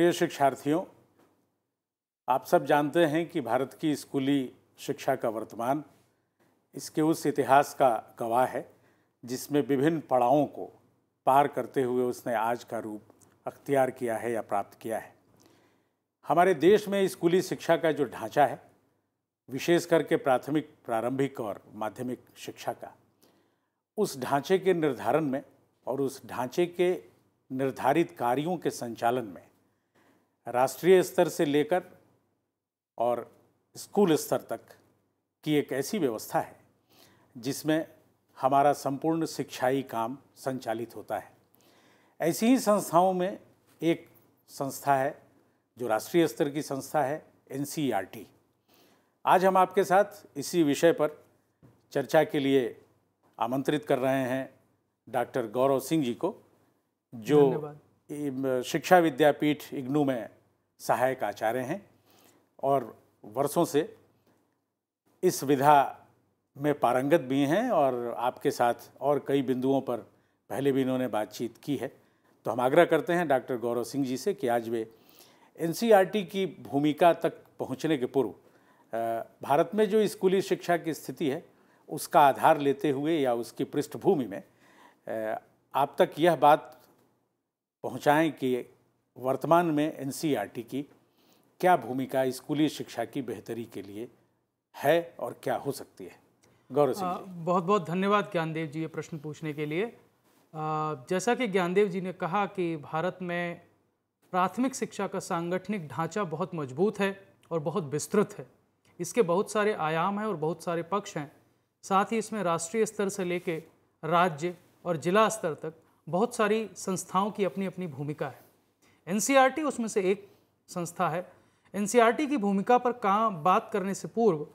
प्रिय शिक्षार्थियों आप सब जानते हैं कि भारत की स्कूली शिक्षा का वर्तमान इसके उस इतिहास का गवाह है जिसमें विभिन्न पड़ावों को पार करते हुए उसने आज का रूप अख्तियार किया है या प्राप्त किया है हमारे देश में स्कूली शिक्षा का जो ढांचा है विशेष करके प्राथमिक प्रारंभिक और माध्यमिक शिक्षा का उस ढांचे के निर्धारण में और उस ढांचे के निर्धारित कार्यों के संचालन में राष्ट्रीय स्तर से लेकर और स्कूल स्तर तक की एक ऐसी व्यवस्था है जिसमें हमारा संपूर्ण शिक्षाई काम संचालित होता है ऐसी ही संस्थाओं में एक संस्था है जो राष्ट्रीय स्तर की संस्था है एन आज हम आपके साथ इसी विषय पर चर्चा के लिए आमंत्रित कर रहे हैं डॉक्टर गौरव सिंह जी को जो शिक्षा विद्यापीठ इग्नू में सहायक आचार्य हैं और वर्षों से इस विधा में पारंगत भी हैं और आपके साथ और कई बिंदुओं पर पहले भी इन्होंने बातचीत की है तो हम आग्रह करते हैं डॉक्टर गौरव सिंह जी से कि आज वे एन की भूमिका तक पहुँचने के पूर्व भारत में जो स्कूली शिक्षा की स्थिति है उसका आधार लेते हुए या उसकी पृष्ठभूमि में आप तक यह बात पहुँचाएँ कि वर्तमान में एन e की क्या भूमिका स्कूली शिक्षा की बेहतरी के लिए है और क्या हो सकती है गौरव सिंह बहुत बहुत धन्यवाद ज्ञानदेव जी ये प्रश्न पूछने के लिए आ, जैसा कि ज्ञानदेव जी ने कहा कि भारत में प्राथमिक शिक्षा का सांगठनिक ढांचा बहुत मजबूत है और बहुत विस्तृत है इसके बहुत सारे आयाम हैं और बहुत सारे पक्ष हैं साथ ही इसमें राष्ट्रीय स्तर से लेके राज्य और जिला स्तर तक बहुत सारी संस्थाओं की अपनी अपनी भूमिका है एन उसमें से एक संस्था है एन की भूमिका पर कहाँ बात करने से पूर्व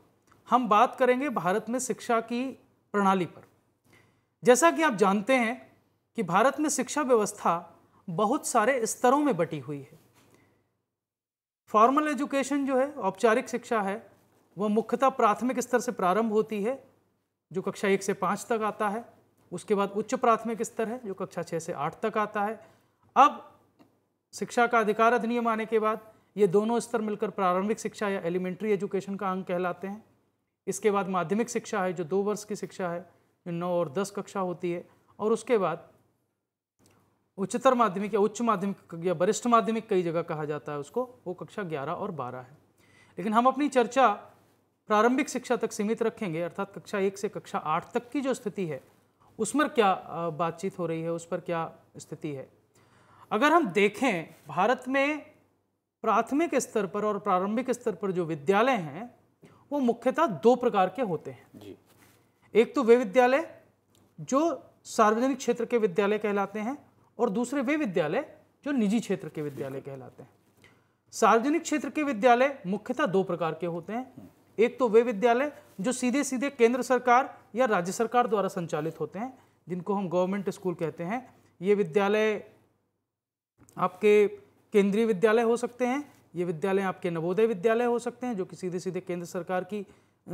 हम बात करेंगे भारत में शिक्षा की प्रणाली पर जैसा कि आप जानते हैं कि भारत में शिक्षा व्यवस्था बहुत सारे स्तरों में बटी हुई है फॉर्मल एजुकेशन जो है औपचारिक शिक्षा है वह मुख्यतः प्राथमिक स्तर से प्रारंभ होती है जो कक्षा एक से पाँच तक आता है उसके बाद उच्च प्राथमिक स्तर है जो कक्षा छः से आठ तक आता है अब शिक्षा का अधिकार अधिनियम आने के बाद ये दोनों स्तर मिलकर प्रारंभिक शिक्षा या एलिमेंट्री एजुकेशन का अंग कहलाते हैं इसके बाद माध्यमिक शिक्षा है जो दो वर्ष की शिक्षा है जो नौ और दस कक्षा होती है और उसके बाद उच्चतर माध्यमिक या उच्च माध्यमिक या वरिष्ठ माध्यमिक कई जगह कहा जाता है उसको वो कक्षा ग्यारह और बारह है लेकिन हम अपनी चर्चा प्रारंभिक शिक्षा तक सीमित रखेंगे अर्थात कक्षा एक से कक्षा आठ तक की जो स्थिति है उसमें क्या बातचीत हो रही है उस पर क्या स्थिति है अगर हम देखें भारत में प्राथमिक स्तर पर और प्रारंभिक स्तर पर जो विद्यालय हैं वो मुख्यतः दो प्रकार के होते हैं जी एक तो वे विद्यालय जो सार्वजनिक क्षेत्र के विद्यालय कहलाते हैं और दूसरे वे विद्यालय जो निजी क्षेत्र के विद्यालय कहलाते हैं सार्वजनिक क्षेत्र के विद्यालय मुख्यतः दो प्रकार के होते हैं एक तो वे विद्यालय जो सीधे सीधे केंद्र सरकार या राज्य सरकार द्वारा संचालित होते हैं जिनको हम गवर्नमेंट स्कूल कहते हैं ये विद्यालय आपके केंद्रीय विद्यालय हो सकते हैं ये विद्यालय आपके नवोदय विद्यालय हो सकते हैं जो कि सीधे सीधे केंद्र सरकार की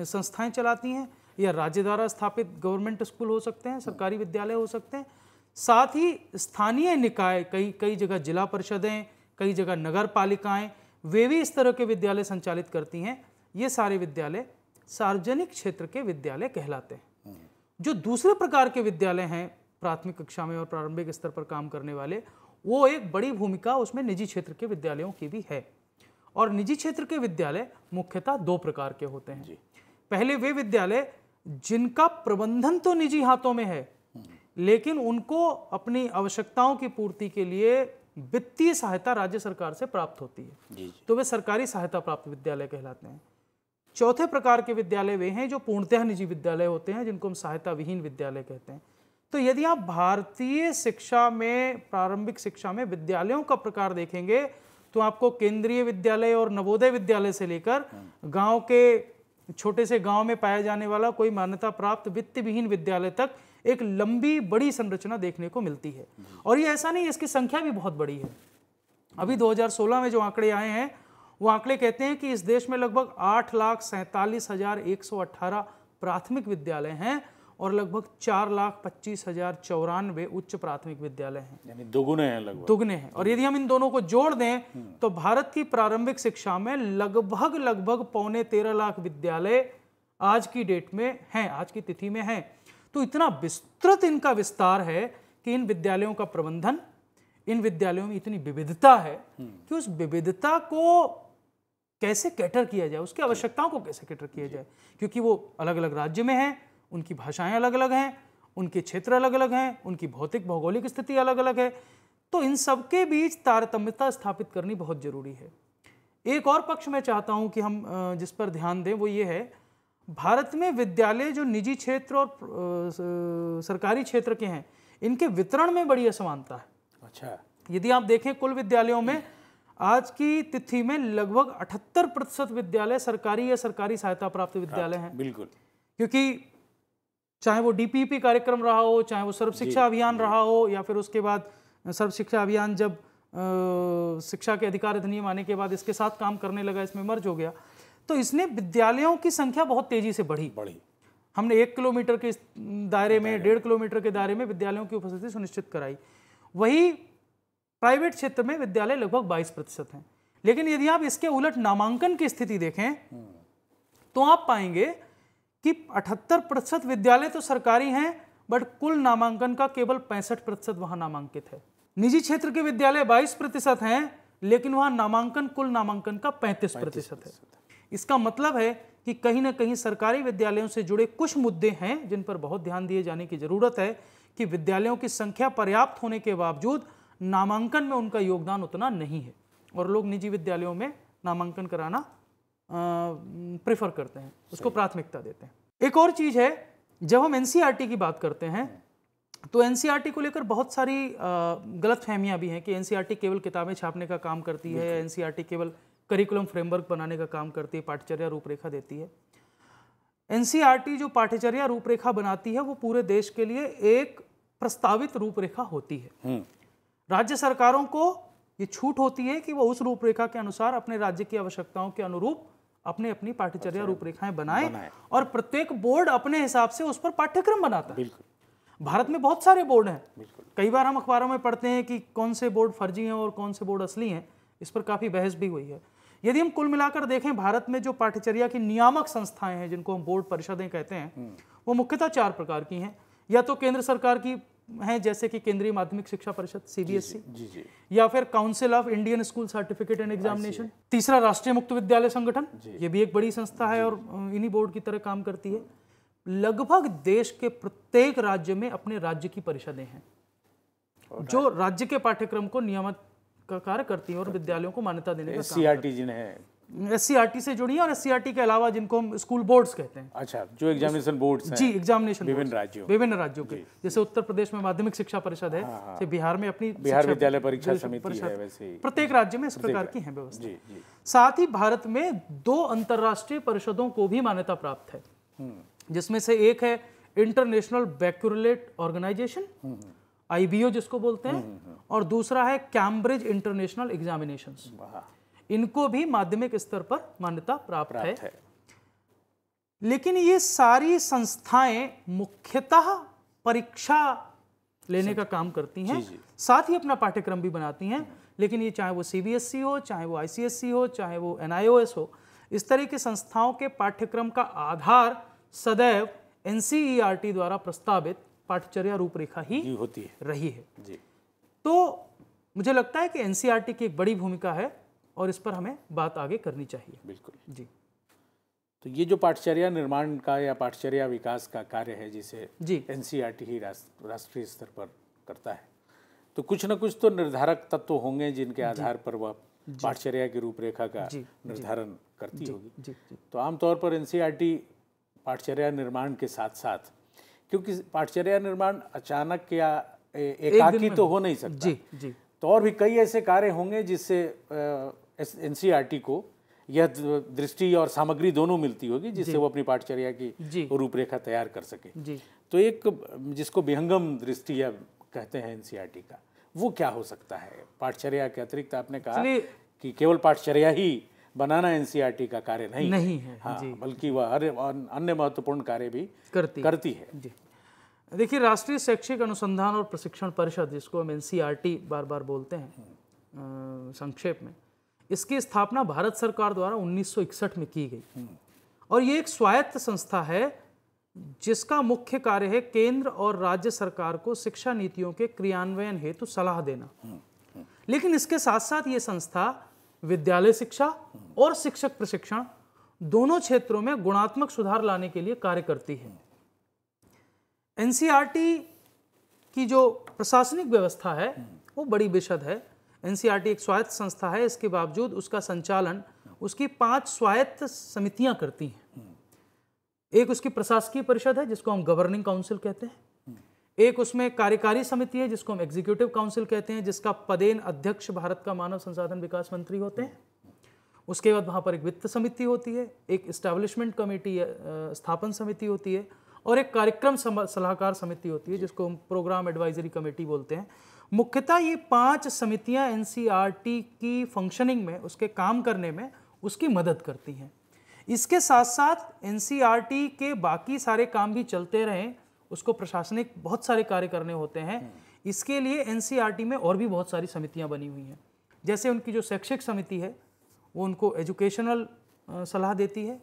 संस्थाएं चलाती हैं या राज्य द्वारा स्थापित गवर्नमेंट स्कूल हो सकते हैं सरकारी विद्यालय हो सकते हैं साथ ही स्थानीय निकाय कई कई जगह जिला परिषदें कई जगह नगर पालिकाएँ वे भी इस तरह के विद्यालय संचालित करती हैं ये सारे विद्यालय सार्वजनिक क्षेत्र के विद्यालय कहलाते हैं हम्म। जो दूसरे प्रकार के विद्यालय हैं प्राथमिक कक्षा में और प्रारंभिक स्तर पर काम करने वाले वो एक बड़ी भूमिका उसमें निजी क्षेत्र के विद्यालयों की भी है और निजी क्षेत्र के विद्यालय मुख्यतः दो प्रकार के होते हैं पहले वे विद्यालय जिनका प्रबंधन तो निजी हाथों में है लेकिन उनको अपनी आवश्यकताओं की पूर्ति के लिए वित्तीय सहायता राज्य सरकार से प्राप्त होती है जी जी। तो वे सरकारी सहायता प्राप्त विद्यालय कहलाते हैं चौथे प्रकार के विद्यालय वे हैं जो पूर्णतः निजी विद्यालय होते हैं जिनको हम सहायता विहीन विद्यालय कहते हैं तो यदि आप भारतीय शिक्षा में प्रारंभिक शिक्षा में विद्यालयों का प्रकार देखेंगे तो आपको केंद्रीय विद्यालय और नवोदय विद्यालय से लेकर गांव के छोटे से गांव में पाया जाने वाला कोई मान्यता प्राप्त वित्त विहीन विद्यालय तक एक लंबी बड़ी संरचना देखने को मिलती है और ये ऐसा नहीं इसकी संख्या भी बहुत बड़ी है अभी 2016 में जो आंकड़े आए हैं वो आंकड़े कहते हैं कि इस देश में लगभग आठ लाख सैंतालीस हजार एक सौ अट्ठारह प्राथमिक विद्यालय हैं और लगभग चार लाख पच्चीस हजार चौरानवे उच्च प्राथमिक विद्यालय हैं यानी दोगुने हैं लगभग दोगुने हैं और यदि हम इन दोनों को जोड़ दें तो भारत की प्रारंभिक शिक्षा में लगभग लगभग पौने तेरह लाख विद्यालय आज की डेट में हैं आज की तिथि में हैं तो इतना विस्तृत इनका विस्तार है कि इन विद्यालयों का प्रबंधन इन विद्यालयों में इतनी विविधता है कि उस विविधता को कैसे कैटर किया जाए उसकी आवश्यकताओं को कैसे कैटर किया जाए क्योंकि वो अलग अलग राज्य में है उनकी भाषाएं अलग अलग हैं उनके क्षेत्र अलग अलग हैं उनकी भौतिक भौगोलिक स्थिति अलग अलग है तो इन सबके बीच तारतम्यता स्थापित करनी बहुत ज़रूरी है एक और पक्ष मैं चाहता हूँ कि हम जिस पर ध्यान दें वो ये है भारत में विद्यालय जो निजी क्षेत्र और सरकारी क्षेत्र के हैं इनके वितरण में बड़ी असमानता है अच्छा यदि आप देखें कुल विद्यालयों में आज की तिथि में लगभग 78 प्रतिशत विद्यालय सरकारी या सरकारी सहायता प्राप्त विद्यालय हैं बिल्कुल क्योंकि चाहे वो डीपीपी e कार्यक्रम रहा हो चाहे वो सर्व शिक्षा अभियान रहा हो या फिर उसके बाद सर्व शिक्षा अभियान जब शिक्षा के अधिकार अधिनियम आने के बाद इसके साथ काम करने लगा इसमें मर्ज हो गया तो इसने विद्यालयों की संख्या बहुत तेजी से बढ़ी बढ़ी हमने एक किलोमीटर के दायरे में डेढ़ किलोमीटर के दायरे में विद्यालयों की उपस्थिति सुनिश्चित कराई वही प्राइवेट क्षेत्र में विद्यालय लगभग 22 प्रतिशत हैं लेकिन यदि आप इसके उलट नामांकन की स्थिति देखें हम्म। तो आप पाएंगे कि 78 प्रतिशत विद्यालय तो सरकारी हैं बट कुल नामांकन का केवल पैंसठ प्रतिशत वहाँ नामांकित है निजी क्षेत्र के विद्यालय 22 प्रतिशत हैं लेकिन वहाँ नामांकन कुल नामांकन का 35 प्रतिशत है इसका मतलब है कि कहीं ना कहीं सरकारी विद्यालयों से जुड़े कुछ मुद्दे हैं जिन पर बहुत ध्यान दिए जाने की ज़रूरत है कि विद्यालयों की संख्या पर्याप्त होने के बावजूद नामांकन में उनका योगदान उतना नहीं है और लोग निजी विद्यालयों में नामांकन कराना प्रेफर करते हैं उसको प्राथमिकता देते हैं एक और चीज़ है जब हम एन e की बात करते हैं तो एन e को लेकर बहुत सारी गलत फहमियाँ भी हैं कि एन e केवल किताबें छापने का काम करती है एन केवल करिकुलम फ्रेमवर्क बनाने का काम करती है पाठ्यचर्या रूपरेखा देती है एन जो पाठ्यचर्या रूपरेखा बनाती है वो पूरे देश के लिए एक प्रस्तावित रूपरेखा होती है हम्म। राज्य सरकारों को ये छूट होती है कि वो उस रूपरेखा के अनुसार अपने राज्य की आवश्यकताओं के अनुरूप अपने अपनी पाठ्यचर्या अच्छा। रूपरेखाएं बनाए, और प्रत्येक बोर्ड अपने हिसाब से उस पर पाठ्यक्रम बनाता है भारत में बहुत सारे बोर्ड हैं कई बार हम अखबारों में पढ़ते हैं कि कौन से बोर्ड फर्जी हैं और कौन से बोर्ड असली हैं इस पर काफ़ी बहस भी हुई है यदि हम कुल मिलाकर देखें भारत में जो पाठ्यचर्या की नियामक संस्थाएं हैं जिनको हम बोर्ड परिषदें कहते हैं हम्म। वो मुख्यतः चार प्रकार की हैं या तो केंद्र सरकार की हैं जैसे कि केंद्रीय माध्यमिक शिक्षा परिषद सीबीएसई e? या फिर council of Indian school certificate and examination तीसरा राष्ट्रीय मुक्त विद्यालय संगठन ये भी एक बड़ी संस्था है और इन्हीं बोर्ड की तरह काम करती है लगभग देश के प्रत्येक राज्य में अपने राज्य की परिषदें हैं जो राज्य के पाठ्यक्रम को नियमित कार्य करती हैं और विद्यालयों को मान्यता देने का सीआरटी जी ने एस से जुड़ी है और एस के अलावा जिनको हम स्कूल बोर्ड्स कहते हैं अच्छा जो एग्जामिनेशन बोर्ड्स हैं जी एग्जामिनेशन विभिन्न राज्यों विभिन्न राज्यों के जैसे उत्तर प्रदेश में माध्यमिक शिक्षा परिषद है हाँ, हाँ। बिहार में अपनी बिहार विद्यालय परीक्षा समिति है वैसे प्रत्येक राज्य में इस प्रकार की है व्यवस्था साथ ही भारत में दो अंतर्राष्ट्रीय परिषदों को भी मान्यता प्राप्त है हम्म। जिसमें से एक है इंटरनेशनल बैक्यूरलेट ऑर्गेनाइजेशन आईबीओ जिसको बोलते हैं हम्म, हम्म, और दूसरा है कैम्ब्रिज इंटरनेशनल एग्जामिनेशन इनको भी माध्यमिक स्तर पर मान्यता प्राप्त, है।, है लेकिन ये सारी संस्थाएं मुख्यतः परीक्षा लेने का काम करती हैं साथ ही अपना पाठ्यक्रम भी बनाती हैं लेकिन ये चाहे वो सीबीएसई e हो चाहे वो आईसीएससी e हो चाहे वो एनआईओएस हो इस तरह की संस्थाओं के पाठ्यक्रम का आधार सदैव एनसीईआरटी e द्वारा प्रस्तावित पाठ्यचर्या रूपरेखा ही होती है रही है जी। तो मुझे लगता है कि एनसीआरटी की एक बड़ी भूमिका है और इस पर हमें बात आगे करनी चाहिए बिल्कुल जी तो ये जो पाठचर्या निर्माण का या पाठचर्या विकास का कार्य है जिसे जी एन ही राष्ट्रीय स्तर पर करता है तो कुछ ना कुछ तो निर्धारक तत्व तो होंगे जिनके आधार पर वह पाठचर्या की रूपरेखा का निर्धारण करती होगी जी, जी, तो आमतौर पर एन पाठचर्या निर्माण के साथ साथ क्योंकि पाठचर्या निर्माण अचानक या एकाकी एक तो हो नहीं सकता जी, जी। तो और भी कई ऐसे कार्य होंगे जिससे एन को यह दृष्टि और सामग्री दोनों मिलती होगी जिससे वो अपनी पाठचर्या की रूपरेखा तैयार कर सके जी तो एक जिसको विहंगम दृष्टि या कहते हैं एनसीईआरटी का वो क्या हो सकता है पाठचर्या के अतिरिक्त आपने कहा कि केवल पाठचर्या ही बनाना एनसीईआरटी का कार्य नहीं नहीं है हाँ, बल्कि वह हर अन्य महत्वपूर्ण कार्य भी करती करती है देखिए राष्ट्रीय शैक्षिक अनुसंधान और प्रशिक्षण परिषद जिसको हम एन बार बार बोलते हैं संक्षेप में इसकी स्थापना भारत सरकार द्वारा 1961 में की गई हम्म। और ये एक स्वायत्त संस्था है जिसका मुख्य कार्य है केंद्र और राज्य सरकार को शिक्षा नीतियों के क्रियान्वयन हेतु सलाह देना हम्म, हम्म। लेकिन इसके साथ साथ ये संस्था विद्यालय शिक्षा और शिक्षक प्रशिक्षण दोनों क्षेत्रों में गुणात्मक सुधार लाने के लिए कार्य करती है एनसीआरटी की जो प्रशासनिक व्यवस्था है वो बड़ी विशद है एन एक स्वायत्त संस्था है इसके बावजूद उसका संचालन उसकी पांच स्वायत्त समितियां करती हैं एक उसकी प्रशासकीय परिषद है जिसको हम गवर्निंग काउंसिल कहते हैं एक उसमें कार्यकारी समिति है जिसको हम एग्जीक्यूटिव काउंसिल कहते हैं जिसका पदेन अध्यक्ष भारत का मानव संसाधन विकास मंत्री होते हैं उसके बाद वहाँ पर एक वित्त समिति होती है एक स्टैब्लिशमेंट कमेटी स्थापन समिति होती है और एक कार्यक्रम सलाहकार समिति होती है जिसको हम प्रोग्राम एडवाइजरी कमेटी बोलते हैं मुख्यतः ये पांच समितियां एनसीईआरटी e की फंक्शनिंग में उसके काम करने में उसकी मदद करती हैं इसके साथ साथ एनसीईआरटी के बाकी सारे काम भी चलते रहें उसको प्रशासनिक बहुत सारे कार्य करने होते हैं इसके लिए एनसीईआरटी e में और भी बहुत सारी समितियां बनी हुई हैं जैसे उनकी जो शैक्षिक समिति है वो उनको एजुकेशनल सलाह देती है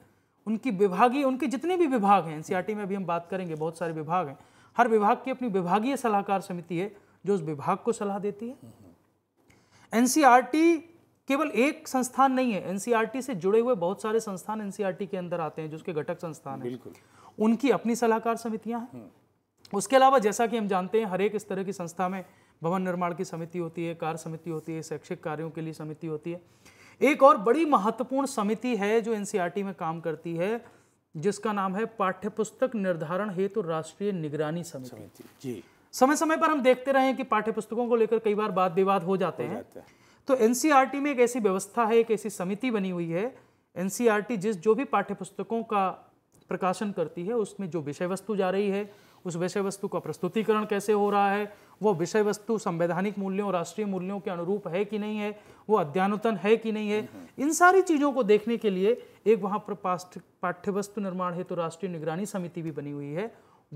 उनकी विभागीय उनके जितने भी विभाग हैं एनसीईआरटी e में अभी हम बात करेंगे बहुत सारे विभाग हैं हर विभाग की अपनी विभागीय सलाहकार समिति है जो उस विभाग को सलाह देती है एन केवल एक संस्थान नहीं है एनसीआरटी से जुड़े हुए बहुत सारे संस्थान एनसीआरटी के अंदर आते हैं जो उसके घटक संस्थान है उनकी अपनी सलाहकार समितियां हैं उसके अलावा जैसा कि हम जानते हैं हर एक इस तरह की संस्था में भवन निर्माण की समिति होती है कार समिति होती है शैक्षिक कार्यों के लिए समिति होती है एक और बड़ी महत्वपूर्ण समिति है जो एनसीआरटी में काम करती है जिसका नाम है पाठ्यपुस्तक निर्धारण हेतु तो राष्ट्रीय निगरानी समिति जी समय समय पर हम देखते रहे कि पाठ्य पुस्तकों को लेकर कई बार वाद विवाद हो जाते हैं तो एनसीईआरटी में एक ऐसी व्यवस्था है एक ऐसी समिति बनी हुई है एनसीईआरटी जिस जो भी पाठ्य पुस्तकों का प्रकाशन करती है उसमें जो विषय वस्तु जा रही है उस विषय वस्तु का प्रस्तुतिकरण कैसे हो रहा है वो विषय वस्तु संवैधानिक मूल्यों राष्ट्रीय मूल्यों के अनुरूप है कि नहीं है वो अध्ययनोतन है कि नहीं है इन सारी चीज़ों को देखने के लिए एक वहाँ पर पाठ्य वस्तु निर्माण हेतु तो राष्ट्रीय निगरानी समिति भी बनी हुई है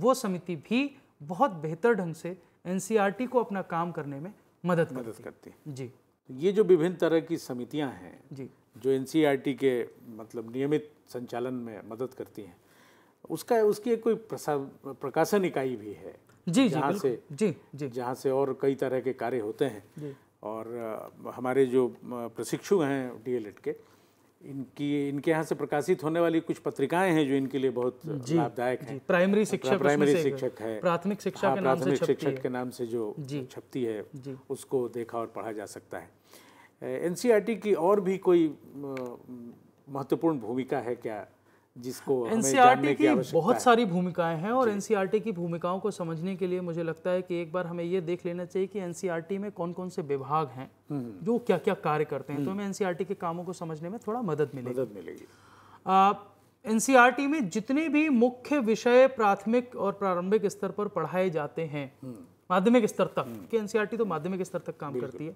वो समिति भी बहुत बेहतर ढंग से एन को अपना काम करने में मदद मदद करती करती है जी तो ये जो विभिन्न तरह की समितियां हैं जी जो एन के मतलब नियमित संचालन में मदद करती हैं उसका उसकी एक कोई प्रकाशन इकाई भी है जी जहाँ से जी जी जहाँ से और कई तरह के कार्य होते हैं जी। और हमारे जो प्रशिक्षु हैं डी के इनकी इनके यहाँ से प्रकाशित होने वाली कुछ पत्रिकाएं हैं जो इनके लिए बहुत लाभदायक हैं हाँ, प्राइमरी शिक्षक प्राइमरी शिक्षक है प्राथमिक शिक्षा हाँ, प्राथमिक शिक्षक के नाम से जो छपती है उसको देखा और पढ़ा जा सकता है एनसीईआरटी की और भी कोई महत्वपूर्ण भूमिका है क्या जिसको एनसीईआरटी e की बहुत सारी भूमिकाएं हैं और एनसीईआरटी e की भूमिकाओं को समझने के लिए मुझे लगता है कि एक बार हमें ये देख लेना चाहिए कि एनसीईआरटी e में कौन कौन से विभाग हैं हम्म। जो क्या क्या कार्य करते हैं तो हम्म। हमें एनसीईआरटी के कामों को समझने में थोड़ा मदद मिलेगी मदद मिलेगी एनसीईआरटी में जितने भी मुख्य विषय प्राथमिक और प्रारंभिक स्तर पर पढ़ाए जाते हैं हम्म। माध्यमिक स्तर तक कि एनसीईआरटी तो माध्यमिक स्तर तक काम करती है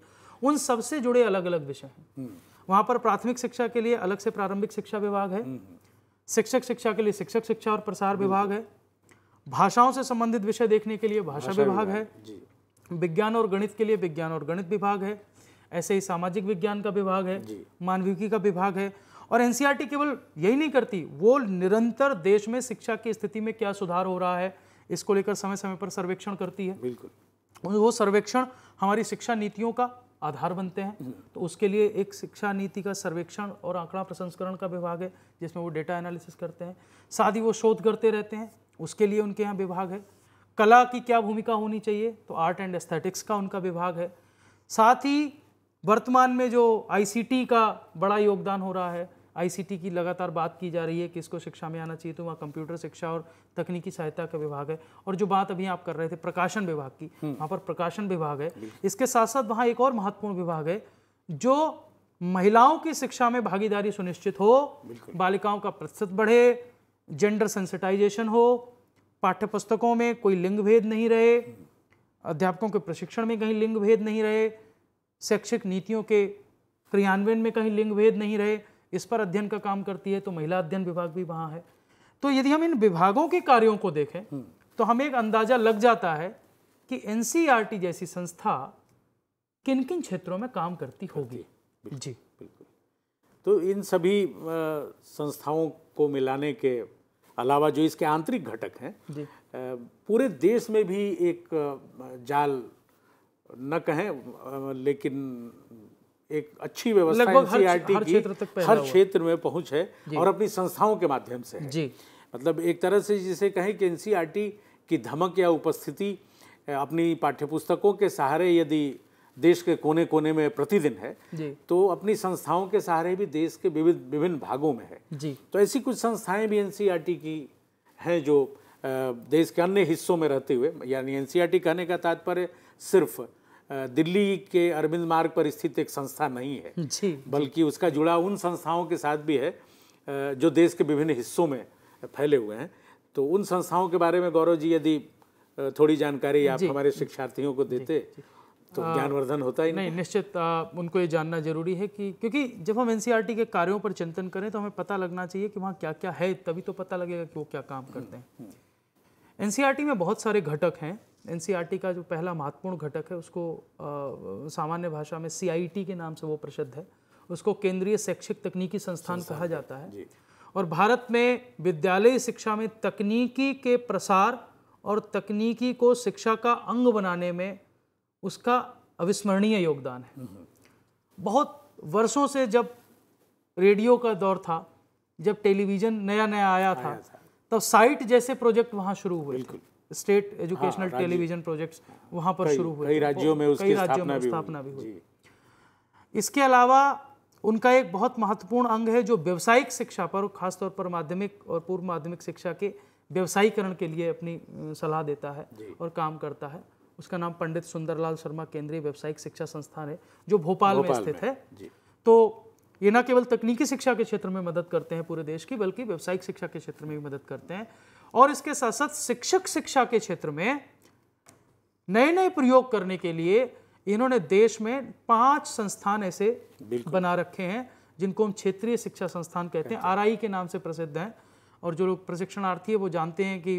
उन सबसे जुड़े अलग अलग विषय हैं वहाँ पर प्राथमिक शिक्षा के लिए अलग से प्रारंभिक शिक्षा विभाग है शिक्षक शिक्षा के लिए शिक्षक शिक्षा और प्रसार विभाग है भाषाओं से संबंधित विषय देखने के लिए भाषा विभाग है विज्ञान और गणित के लिए विज्ञान और गणित विभाग है ऐसे ही सामाजिक विज्ञान का विभाग है मानविकी का विभाग है और एनसीईआरटी केवल यही नहीं करती वो निरंतर देश में शिक्षा की स्थिति में क्या सुधार हो रहा है इसको लेकर समय समय पर सर्वेक्षण करती है बिल्कुल वो सर्वेक्षण हमारी शिक्षा नीतियों का आधार बनते हैं तो उसके लिए एक शिक्षा नीति का सर्वेक्षण और आंकड़ा प्रसंस्करण का विभाग है जिसमें वो डेटा एनालिसिस करते हैं साथ ही वो शोध करते रहते हैं उसके लिए उनके यहाँ विभाग है कला की क्या भूमिका होनी चाहिए तो आर्ट एंड एस्थेटिक्स का उनका विभाग है साथ ही वर्तमान में जो आईसीटी का बड़ा योगदान हो रहा है आईसीटी की लगातार बात की जा रही है कि इसको शिक्षा में आना चाहिए तो वहाँ कंप्यूटर शिक्षा और तकनीकी सहायता का विभाग है और जो बात अभी आप कर रहे थे प्रकाशन विभाग की हम्म। वहाँ पर प्रकाशन विभाग है इसके साथ साथ वहाँ एक और महत्वपूर्ण विभाग है जो महिलाओं की शिक्षा में भागीदारी सुनिश्चित हो बालिकाओं का प्रतिशत बढ़े जेंडर सेंसिटाइजेशन हो पाठ्य पुस्तकों में कोई लिंग भेद नहीं रहे अध्यापकों के प्रशिक्षण में कहीं लिंग भेद नहीं रहे शैक्षिक नीतियों के क्रियान्वयन में कहीं लिंग भेद नहीं रहे इस पर अध्ययन का काम करती है तो महिला अध्ययन विभाग भी वहाँ है तो यदि हम इन विभागों के कार्यों को देखें हम्म। तो हमें एक अंदाजा लग जाता है कि एन e जैसी संस्था किन किन क्षेत्रों में काम करती होगी जी बिल्कुल तो इन सभी संस्थाओं को मिलाने के अलावा जो इसके आंतरिक घटक हैं पूरे देश में भी एक जाल न कहें लेकिन एक अच्छी व्यवस्था हर, हर, की हर क्षेत्र में पहुंच है और अपनी संस्थाओं के माध्यम से है जी मतलब एक तरह से जिसे कहें कि एनसीईआरटी की धमक या उपस्थिति अपनी पाठ्यपुस्तकों के सहारे यदि देश के कोने कोने में प्रतिदिन है तो अपनी संस्थाओं के सहारे भी देश के विविध विभिन्न भागों में है जी तो ऐसी कुछ संस्थाएं भी एनसीईआरटी की हैं जो देश के अन्य हिस्सों में रहते हुए यानी एनसीईआरटी कहने का तात्पर्य सिर्फ दिल्ली के अरविंद मार्ग पर स्थित एक संस्था नहीं है जी, बल्कि उसका जुड़ा उन संस्थाओं के साथ भी है जो देश के विभिन्न हिस्सों में फैले हुए हैं तो उन संस्थाओं के बारे में गौरव जी यदि थोड़ी जानकारी आप हमारे शिक्षार्थियों को देते जी, जी, तो ज्ञानवर्धन होता ही नहीं निश्चित आ, उनको ये जानना जरूरी है कि क्योंकि जब हम एनसीईआरटी के कार्यों पर चिंतन करें तो हमें पता लगना चाहिए कि वहाँ क्या क्या है तभी तो पता लगेगा कि वो क्या काम करते हैं हम्म, हम्म। एनसीईआरटी में बहुत सारे घटक हैं एन e का जो पहला महत्वपूर्ण घटक है उसको सामान्य भाषा में सी e के नाम से वो प्रसिद्ध है उसको केंद्रीय शैक्षिक तकनीकी संस्थान कहा जाता है और भारत में विद्यालयी शिक्षा में तकनीकी के प्रसार और तकनीकी को शिक्षा का अंग बनाने में उसका अविस्मरणीय योगदान है हम्म, हम्म। बहुत वर्षों से जब रेडियो का दौर था जब टेलीविज़न नया नया आया था, आया था। तब साइट जैसे प्रोजेक्ट वहाँ शुरू हुए बिल्कुल स्टेट हाँ, एजुकेशनल टेलीविजन प्रोजेक्ट्स वहाँ पर शुरू हुए कई राज्यों में उसकी राज्यों में स्थापना भी हुई इसके अलावा उनका एक बहुत महत्वपूर्ण अंग है जो व्यवसायिक शिक्षा पर खासतौर पर माध्यमिक और पूर्व माध्यमिक शिक्षा के व्यवसायीकरण के लिए अपनी सलाह देता है और काम करता है उसका नाम पंडित सुंदरलाल शर्मा केंद्रीय व्यवसायिक शिक्षा संस्थान है जो भोपाल, भोपाल में स्थित है तो ये न केवल तकनीकी शिक्षा के क्षेत्र में मदद करते हैं पूरे देश की बल्कि व्यवसायिक शिक्षा के क्षेत्र में भी मदद करते हैं और इसके साथ साथ शिक्षक शिक्षा के क्षेत्र में नए नए प्रयोग करने के लिए इन्होंने देश में पांच संस्थान ऐसे बना रखे हैं जिनको हम क्षेत्रीय शिक्षा संस्थान कहते हैं अच्छा। आर के नाम से प्रसिद्ध हैं और जो लोग प्रशिक्षणार्थी है वो जानते हैं कि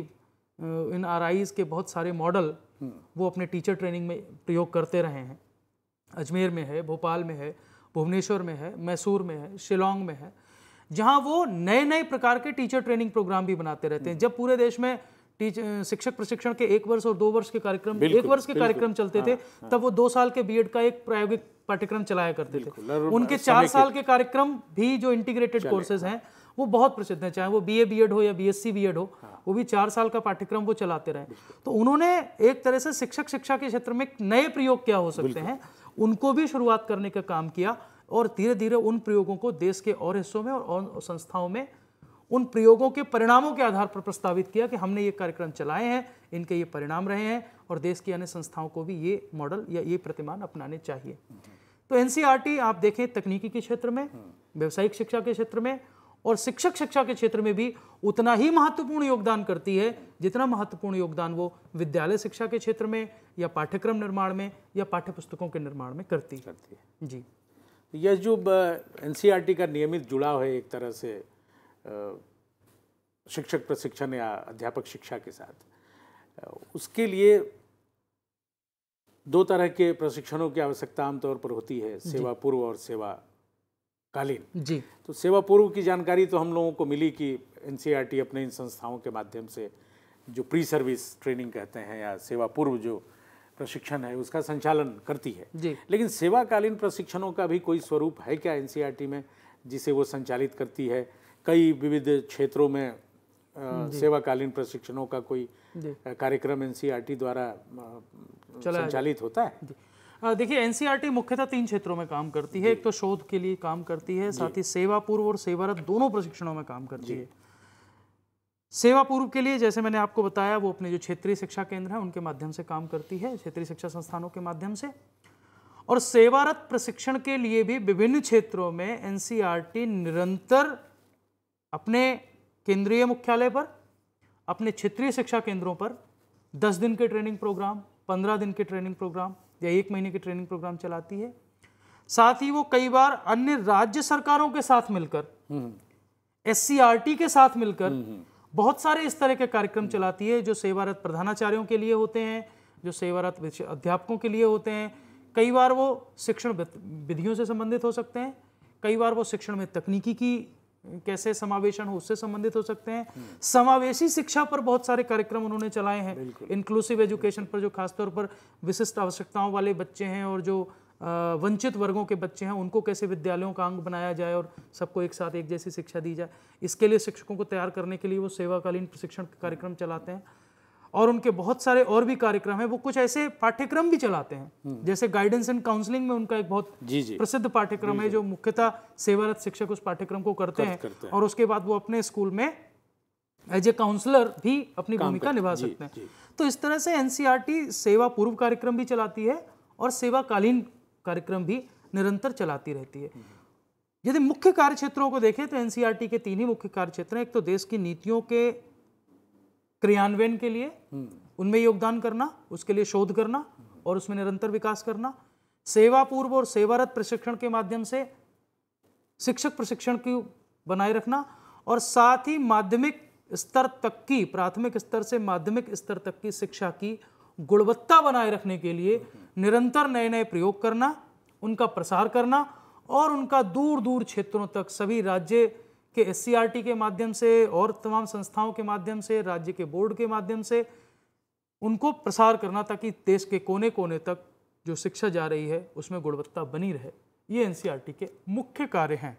इन आर के बहुत सारे मॉडल हम्म। वो अपने टीचर ट्रेनिंग में प्रयोग करते रहे हैं अजमेर में है भोपाल में है भुवनेश्वर में है मैसूर में है शिलोंग में है जहां वो नए नए प्रकार के टीचर ट्रेनिंग प्रोग्राम भी बनाते रहते हैं जब पूरे देश में शिक्षक प्रशिक्षण के एक वर्ष और दो वर्ष के कार्यक्रम एक वर्ष के कार्यक्रम चलते थे हाँ, हाँ। तब वो दो साल के बीएड का एक प्रायोगिक पाठ्यक्रम चलाया करते थे उनके चार साल के कार्यक्रम भी जो इंटीग्रेटेड कोर्सेज हाँ। हैं वो बहुत प्रसिद्ध है चाहे वो बीए बीएड हो या बीएससी बीएड हो हाँ। वो भी चार साल का पाठ्यक्रम वो चलाते रहे तो उन्होंने एक तरह से शिक्षक शिक्षा के क्षेत्र में नए प्रयोग क्या हो सकते हैं उनको भी शुरुआत करने का काम किया और धीरे धीरे उन प्रयोगों को देश के और हिस्सों में और संस्थाओं में उन प्रयोगों के परिणामों के आधार पर प्रस्तावित किया कि हमने ये कार्यक्रम चलाए हैं इनके ये परिणाम रहे हैं और देश की अन्य संस्थाओं को भी ये मॉडल या ये प्रतिमान अपनाने चाहिए तो एन आप देखें तकनीकी के क्षेत्र में व्यावसायिक शिक्षा के क्षेत्र में और शिक्षक शिक्षा के क्षेत्र में भी उतना ही महत्वपूर्ण योगदान करती है जितना महत्वपूर्ण योगदान वो विद्यालय शिक्षा के क्षेत्र में या पाठ्यक्रम निर्माण में या पाठ्यपुस्तकों के निर्माण में करती करती है जी यह जो एन e का नियमित जुड़ाव है एक तरह से शिक्षक प्रशिक्षण या अध्यापक शिक्षा के साथ उसके लिए दो तरह के प्रशिक्षणों की आवश्यकता आमतौर पर होती है सेवा पूर्व और सेवा कालीन जी तो सेवा पूर्व की जानकारी तो हम लोगों को मिली कि एन e अपने इन संस्थाओं के माध्यम से जो प्री सर्विस ट्रेनिंग कहते हैं या सेवा पूर्व जो प्रशिक्षण है उसका संचालन करती है जी। लेकिन सेवाकालीन प्रशिक्षणों का भी कोई स्वरूप है क्या एन में जिसे वो संचालित करती है कई विविध क्षेत्रों में सेवाकालीन प्रशिक्षणों का कोई कार्यक्रम एन द्वारा संचालित होता है देखिए एन मुख्यतः तीन क्षेत्रों में काम करती है एक तो शोध के लिए काम करती है साथ ही सेवा पूर्व और सेवारत दोनों प्रशिक्षणों में काम करती है सेवा पूर्व के लिए जैसे मैंने आपको बताया वो अपने जो क्षेत्रीय शिक्षा केंद्र हैं उनके माध्यम से काम करती है क्षेत्रीय शिक्षा संस्थानों के माध्यम से और सेवारत प्रशिक्षण के लिए भी विभिन्न क्षेत्रों में एन e निरंतर अपने केंद्रीय मुख्यालय पर अपने क्षेत्रीय शिक्षा केंद्रों पर दस दिन के ट्रेनिंग प्रोग्राम पंद्रह दिन के ट्रेनिंग प्रोग्राम या एक महीने के ट्रेनिंग प्रोग्राम चलाती है साथ ही वो कई बार अन्य राज्य सरकारों के साथ मिलकर एस हम्म। e के साथ मिलकर हम्म, हम्म। बहुत सारे इस तरह के कार्यक्रम चलाती है जो सेवारत प्रधानाचार्यों के लिए होते हैं जो सेवारत अध्यापकों के लिए होते हैं कई बार वो शिक्षण विधियों से संबंधित हो सकते हैं कई बार वो शिक्षण में तकनीकी की कैसे समावेशन हो उससे संबंधित हो सकते हैं हम्म। समावेशी शिक्षा पर बहुत सारे कार्यक्रम उन्होंने चलाए हैं इंक्लूसिव एजुकेशन पर जो खासतौर पर विशिष्ट आवश्यकताओं वाले बच्चे हैं और जो वंचित वर्गों के बच्चे हैं उनको कैसे विद्यालयों का अंग बनाया जाए और सबको एक साथ एक जैसी शिक्षा दी जाए इसके लिए शिक्षकों को तैयार करने के लिए वो सेवाकालीन प्रशिक्षण कार्यक्रम चलाते हैं और उनके बहुत सारे और भी कार्यक्रम हैं वो कुछ ऐसे पाठ्यक्रम भी चलाते हैं हम्म। जैसे गाइडेंस एंड काउंसलिंग में उनका एक बहुत जी जी। प्रसिद्ध पाठ्यक्रम है जो मुख्यतः सेवारत शिक्षक उस पाठ्यक्रम को करते, हैं करते और उसके बाद वो अपने स्कूल में एज ए काउंसलर भी अपनी भूमिका निभा सकते हैं तो इस तरह से एनसीईआरटी e सेवा पूर्व कार्यक्रम भी चलाती है और सेवाकालीन कार्यक्रम भी निरंतर चलाती रहती है यदि मुख्य कार्य क्षेत्रों को देखें तो एनसीईआरटी के तीन ही मुख्य कार्य क्षेत्र हैं एक तो देश की नीतियों के क्रियान्वयन के लिए उनमें योगदान करना उसके लिए शोध करना और उसमें निरंतर विकास करना सेवा पूर्व और सेवारत प्रशिक्षण के माध्यम से शिक्षक प्रशिक्षण की बनाए रखना और साथ ही माध्यमिक स्तर तक की प्राथमिक स्तर से माध्यमिक स्तर तक की शिक्षा की गुणवत्ता बनाए रखने के लिए निरंतर नए नए प्रयोग करना उनका प्रसार करना और उनका दूर दूर क्षेत्रों तक सभी राज्य के एस के माध्यम से और तमाम संस्थाओं के माध्यम से राज्य के बोर्ड के माध्यम से उनको प्रसार करना ताकि देश के कोने कोने तक जो शिक्षा जा रही है उसमें गुणवत्ता बनी रहे ये एन के मुख्य कार्य हैं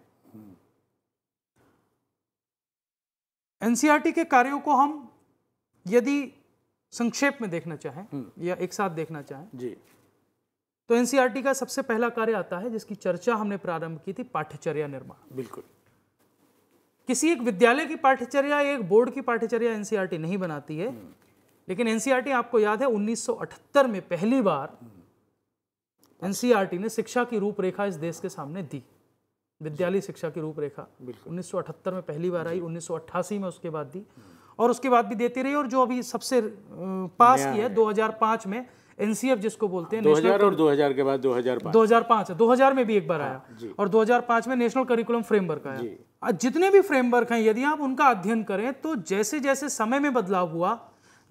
एनसीईआरटी के कार्यों को हम यदि संक्षेप में देखना चाहें हम्म। या एक साथ देखना चाहें जी तो एनसीईआरटी e का सबसे पहला कार्य आता है जिसकी चर्चा हमने प्रारंभ की थी पाठ्यचर्या निर्माण बिल्कुल किसी एक विद्यालय की पाठ्यचर्या एक बोर्ड की पाठ्यचर्या एनसीईआरटी e नहीं बनाती है हम्म। लेकिन एनसीईआरटी e आपको याद है 1978 में पहली बार एनसीईआरटी हम्म। ने शिक्षा की रूपरेखा इस देश के सामने दी विद्यालय शिक्षा की रूपरेखा 1978 में पहली बार आई उन्नीस में उसके बाद दी और उसके बाद भी देती रही और जो अभी सबसे पास की है 2005 में एनसीएफ जिसको बोलते हैं 2000 और 2000 के बाद 2005 2005 2000 में भी एक बार हाँ, आया और 2005 में नेशनल करिकुलम फ्रेमवर्क आया जितने भी फ्रेमवर्क हैं यदि आप उनका अध्ययन करें तो जैसे जैसे समय में बदलाव हुआ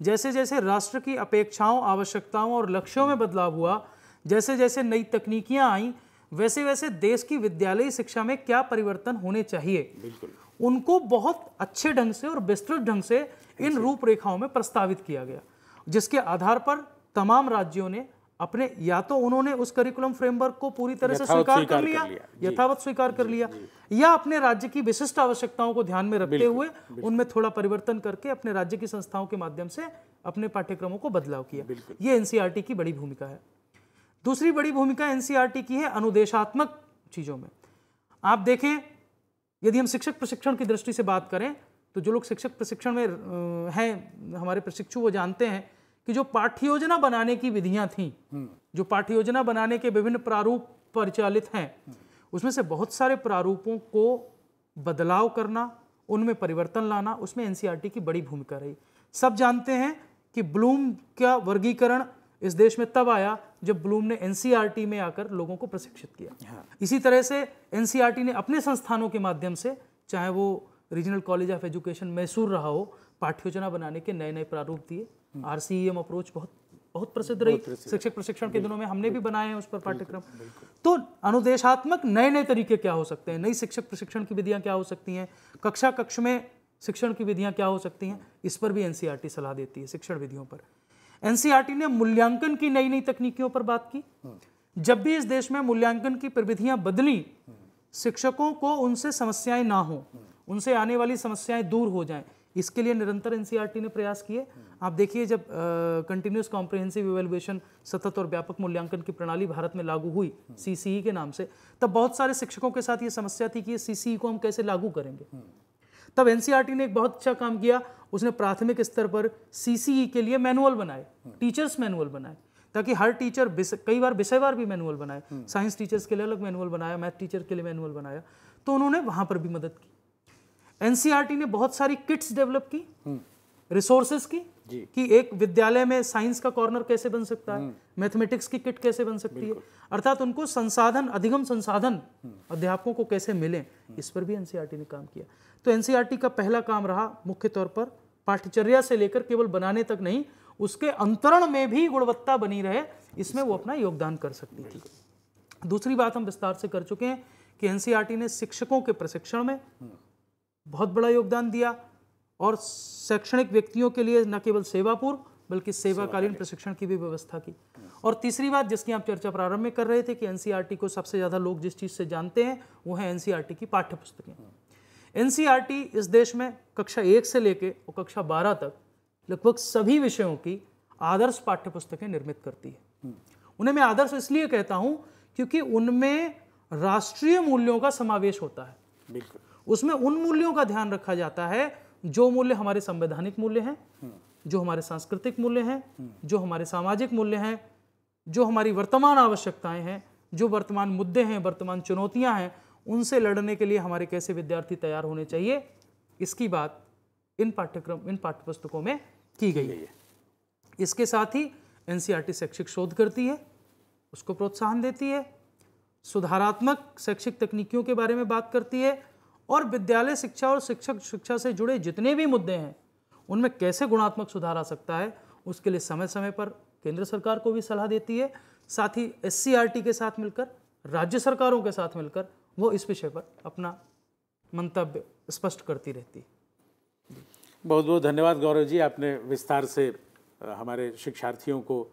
जैसे जैसे राष्ट्र की अपेक्षाओं आवश्यकताओं और लक्ष्यों में बदलाव हुआ जैसे जैसे नई तकनीकियाँ आई वैसे वैसे देश की विद्यालयी शिक्षा में क्या परिवर्तन होने चाहिए बिल्कुल उनको बहुत अच्छे ढंग से और विस्तृत ढंग से इन रूपरेखाओं में प्रस्तावित किया गया जिसके आधार पर तमाम राज्यों ने अपने या तो उन्होंने उस करिकुलम फ्रेमवर्क को पूरी तरह से स्वीकार कर लिया यथावत स्वीकार कर लिया, या अपने राज्य की विशिष्ट आवश्यकताओं को ध्यान में रखते हुए उनमें थोड़ा परिवर्तन करके अपने राज्य की संस्थाओं के माध्यम से अपने पाठ्यक्रमों को बदलाव किया ये एनसीईआरटी e की बड़ी भूमिका है दूसरी बड़ी भूमिका एनसीईआरटी e की है अनुदेशात्मक चीजों में आप देखें यदि हम शिक्षक प्रशिक्षण की दृष्टि से बात करें तो जो लोग शिक्षक प्रशिक्षण में हैं हमारे प्रशिक्षु वो जानते हैं कि जो पाठ्य योजना बनाने की विधियां थीं हम्म। जो पाठ्य योजना बनाने के विभिन्न प्रारूप परिचालित हैं उसमें से बहुत सारे प्रारूपों को बदलाव करना उनमें परिवर्तन लाना उसमें एनसीईआरटी की बड़ी भूमिका रही सब जानते हैं कि ब्लूम का वर्गीकरण इस देश में तब आया जब ब्लूम ने एनसीईआरटी e में आकर लोगों को प्रशिक्षित किया हाँ। इसी तरह से एनसीईआरटी e ने अपने संस्थानों के माध्यम से चाहे वो regional college of education Mysore रहा हो पाठ्योजना बनाने के नए नए प्रारूप दिए आर सी एम अप्रोच बहुत बहुत प्रसिद्ध रही शिक्षक प्रशिक्षण के दिनों में हमने भी बनाए हैं उस पर पाठ्यक्रम तो अनुदेशात्मक नए नए तरीके क्या हो सकते हैं नई शिक्षक प्रशिक्षण की विधियां क्या हो सकती हैं कक्षा कक्ष में शिक्षण की विधियां क्या हो सकती हैं इस पर भी एनसीआरटी e सलाह देती है शिक्षण विधियों पर एनसीईआरटी ने मूल्यांकन की नई नई तकनीकियों पर बात की जब भी इस देश में मूल्यांकन की प्रविधियां बदली शिक्षकों को उनसे समस्याएं ना हो उनसे आने वाली समस्याएं दूर हो जाएं इसके लिए निरंतर एनसीईआरटी ने प्रयास किए आप देखिए जब कंटिन्यूस कॉम्प्रिहेंसिव इवेलुएशन सतत और व्यापक मूल्यांकन की प्रणाली भारत में लागू हुई सीसीई e के नाम से तब बहुत सारे शिक्षकों के साथ ये समस्या थी कि सीसीई e को हम कैसे लागू करेंगे तब एन e ने एक बहुत अच्छा काम किया उसने प्राथमिक स्तर पर सी e के लिए मैनुअल बनाए टीचर्स मैनुअल बनाए ताकि हर टीचर कई बार विषयवार भी मैनुअल बनाए हम्म। साइंस टीचर्स के लिए अलग मैनुअल बनाया मैथ टीचर के लिए मैनुअल बनाया तो उन्होंने वहां पर भी मदद की एनसीईआरटी e ने बहुत सारी किट्स डेवलप की हम्म। रिसोर्सेज की कि एक विद्यालय में साइंस का कॉर्नर कैसे बन सकता है हम्म। मैथमेटिक्स की किट कैसे बन सकती है अर्थात उनको संसाधन अधिगम संसाधन अध्यापकों को कैसे मिले इस पर भी एनसीआरटी ने काम किया तो एनसीईआरटी का पहला काम रहा मुख्य तौर पर पाठ्यचर्या से लेकर केवल बनाने तक नहीं उसके अंतरण में भी गुणवत्ता बनी रहे इसमें वो अपना योगदान कर सकती थी दूसरी बात हम विस्तार से कर चुके हैं कि एनसीईआरटी ने शिक्षकों के प्रशिक्षण में बहुत बड़ा योगदान दिया और शैक्षणिक व्यक्तियों के लिए न केवल सेवापुर बल्कि सेवाकालीन प्रशिक्षण की भी व्यवस्था की और तीसरी बात जिसकी आप चर्चा प्रारंभ में कर रहे थे कि एनसीईआरटी को सबसे ज़्यादा लोग जिस चीज़ से जानते हैं वो है एनसीईआरटी की पुस्तकें एन इस देश में कक्षा एक से लेके और कक्षा बारह तक लगभग सभी विषयों की आदर्श पाठ्य पुस्तकें निर्मित करती है उन्हें मैं आदर्श इसलिए कहता हूं क्योंकि उनमें राष्ट्रीय मूल्यों का समावेश होता है उसमें उन मूल्यों का ध्यान रखा जाता है जो मूल्य हमारे संवैधानिक मूल्य हैं जो हमारे सांस्कृतिक मूल्य हैं जो हमारे सामाजिक मूल्य हैं जो हमारी वर्तमान आवश्यकताएं हैं जो वर्तमान मुद्दे हैं वर्तमान चुनौतियां हैं उनसे लड़ने के लिए हमारे कैसे विद्यार्थी तैयार होने चाहिए इसकी बात इन पाठ्यक्रम इन पाठ्यपुस्तकों में की गई है इसके साथ ही एन शैक्षिक शोध करती है उसको प्रोत्साहन देती है सुधारात्मक शैक्षिक तकनीकियों के बारे में बात करती है और विद्यालय शिक्षा और शिक्षक शिक्षा से जुड़े जितने भी मुद्दे हैं उनमें कैसे गुणात्मक सुधार आ सकता है उसके लिए समय समय पर केंद्र सरकार को भी सलाह देती है साथ ही एस के साथ मिलकर राज्य सरकारों के साथ मिलकर वो इस विषय पर अपना मंतव्य स्पष्ट करती रहती है बहुत बहुत धन्यवाद गौरव जी आपने विस्तार से हमारे शिक्षार्थियों को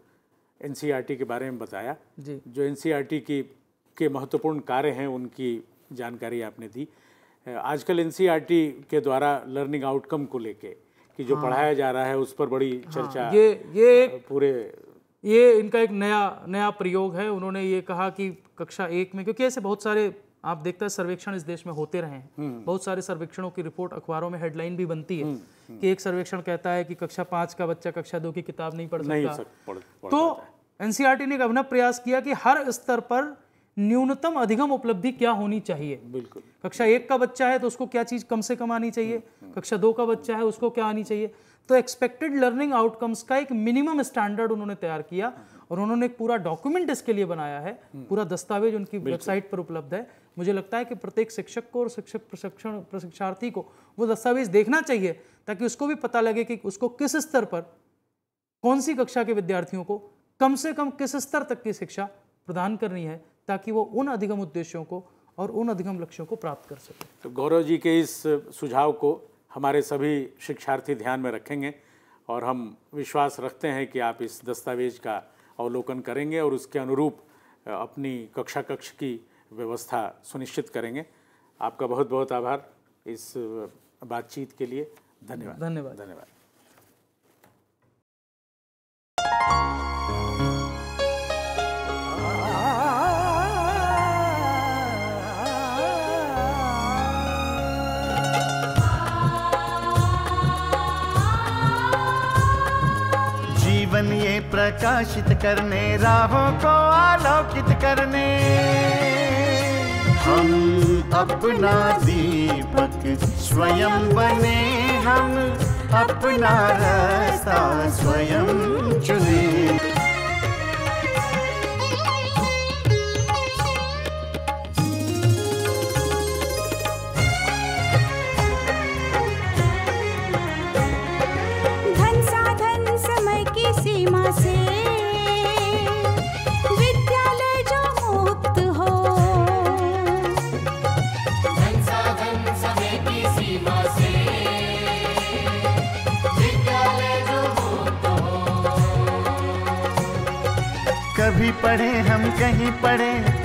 एन e के बारे में बताया जी जो एन e की के महत्वपूर्ण कार्य हैं उनकी जानकारी आपने दी आजकल एन e के द्वारा लर्निंग आउटकम को लेके कि जो हाँ। पढ़ाया जा रहा है उस पर बड़ी हाँ। चर्चा ये ये पूरे ये इनका एक नया नया प्रयोग है उन्होंने ये कहा कि कक्षा एक में क्योंकि ऐसे बहुत सारे आप देखते हैं सर्वेक्षण इस देश में होते रहे हैं हम्म। बहुत सारे सर्वेक्षणों की रिपोर्ट अखबारों में हेडलाइन भी बनती है हम्म, हम्म। कि एक सर्वेक्षण कहता है कि कक्षा पांच का बच्चा कक्षा दो की किताब नहीं पढ़ सकता तो एनसीआर ने एक अभिनव प्रयास किया कि हर स्तर पर न्यूनतम अधिगम उपलब्धि क्या होनी चाहिए बिल्कुल कक्षा एक का बच्चा है तो उसको क्या चीज़ कम से कम आनी चाहिए कक्षा दो का बच्चा है उसको क्या आनी चाहिए तो एक्सपेक्टेड लर्निंग आउटकम्स का एक मिनिमम स्टैंडर्ड उन्होंने तैयार किया और उन्होंने एक पूरा डॉक्यूमेंट इसके लिए बनाया है पूरा दस्तावेज उनकी वेबसाइट पर उपलब्ध है मुझे लगता है कि प्रत्येक शिक्षक को और शिक्षक प्रशिक्षण प्रशिक्षार्थी को वो दस्तावेज देखना चाहिए ताकि उसको भी पता लगे कि उसको किस स्तर पर कौन सी कक्षा के विद्यार्थियों को कम से कम किस स्तर तक की शिक्षा प्रदान करनी है ताकि वो उन अधिगम उद्देश्यों को और उन अधिगम लक्ष्यों को प्राप्त कर सके तो गौरव जी के इस सुझाव को हमारे सभी शिक्षार्थी ध्यान में रखेंगे और हम विश्वास रखते हैं कि आप इस दस्तावेज का अवलोकन करेंगे और उसके अनुरूप अपनी कक्षा कक्ष की व्यवस्था सुनिश्चित करेंगे आपका बहुत बहुत आभार इस बातचीत के लिए धन्यवाद धन्यवाद धन्यवाद में प्रकाशित करने राहों को आलोकित करने हम अपना दीपक स्वयं बने हम अपना रास्ता स्वयं चुने पड़े हम कहीं पड़े